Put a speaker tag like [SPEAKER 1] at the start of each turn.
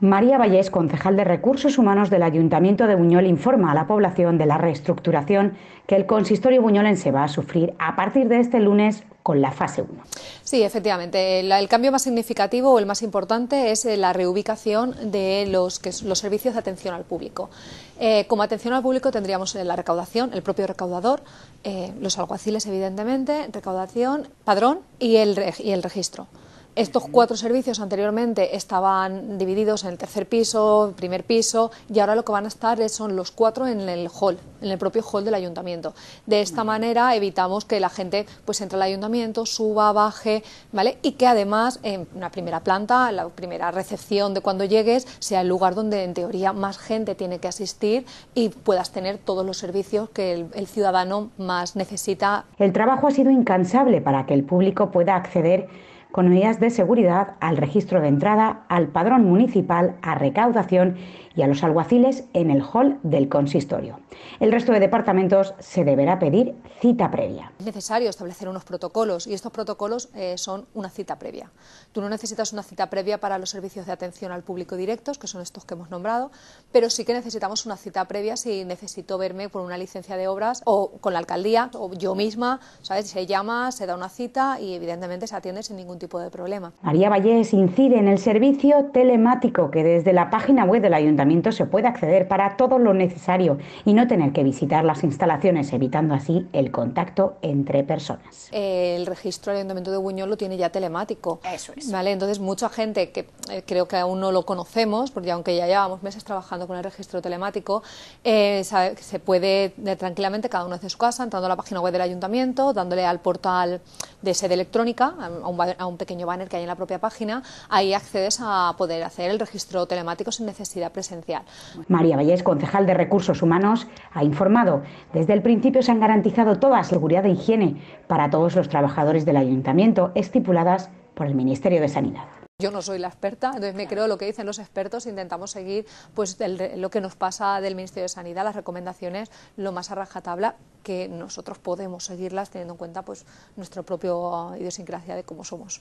[SPEAKER 1] María Vallés, concejal de Recursos Humanos del Ayuntamiento de Buñol, informa a la población de la reestructuración que el consistorio buñolense va a sufrir a partir de este lunes con la fase 1.
[SPEAKER 2] Sí, efectivamente. El, cambio más significativo o el más importante es eh, la reubicación de los, servicios de atención al público. Eh, como atención al público tendríamos eh, la recaudación, el propio recaudador, los alguaciles, evidentemente, recaudación, padrón y el registro. Estos cuatro servicios anteriormente estaban divididos en el tercer piso, primer piso y ahora lo que van a estar son los cuatro en el hall, en el propio hall del ayuntamiento. De esta manera evitamos que la gente pues entre al ayuntamiento, suba, baje, ¿vale? Y que además en una primera planta, la primera recepción de cuando llegues sea el lugar donde en teoría más gente tiene que asistir y puedas tener todos los servicios que el ciudadano más necesita.
[SPEAKER 1] El trabajo ha sido incansable para que el público pueda acceder con medidas de seguridad al registro de entrada, al padrón municipal, a recaudación y a los alguaciles en el hall del consistorio. El resto de departamentos se deberá pedir cita previa.
[SPEAKER 2] Es necesario establecer unos protocolos y estos protocolos eh, son una cita previa. Tú no necesitas una cita previa para los servicios de atención al público directos, que son estos que hemos nombrado, pero sí que necesitamos una cita previa si necesito verme por una licencia de obras o con la alcaldía o yo misma, ¿sabes? Se llama, se da una cita y evidentemente se atiende sin ningún tipo de problema.
[SPEAKER 1] María Vallés incide en el servicio telemático que desde la página web del Ayuntamiento se puede acceder para todo lo necesario y no tener que visitar las instalaciones, evitando así el contacto entre personas.
[SPEAKER 2] El registro del ayuntamiento de Buñol lo tiene ya telemático. Eso es. Vale, entonces mucha gente que eh, creo que aún no lo conocemos, porque aunque ya llevamos meses trabajando con el registro telemático, eh, se puede tranquilamente cada uno hace su casa, entrando a la página web del ayuntamiento, dándole al portal de sede electrónica, a un, a un pequeño banner que hay en la propia página, ahí accedes a poder hacer el registro telemático sin necesidad presencial
[SPEAKER 1] María Vallés, concejal de Recursos Humanos, ha informado. Desde el principio se han garantizado toda seguridad de higiene para todos los trabajadores del ayuntamiento estipuladas por el Ministerio de Sanidad
[SPEAKER 2] yo no soy la experta, entonces me creo lo que dicen los expertos, intentamos seguir pues lo que nos pasa del Ministerio de Sanidad, las recomendaciones lo más a rajatabla que nosotros podemos seguirlas teniendo en cuenta pues nuestra propia ah, idiosincrasia de cómo somos.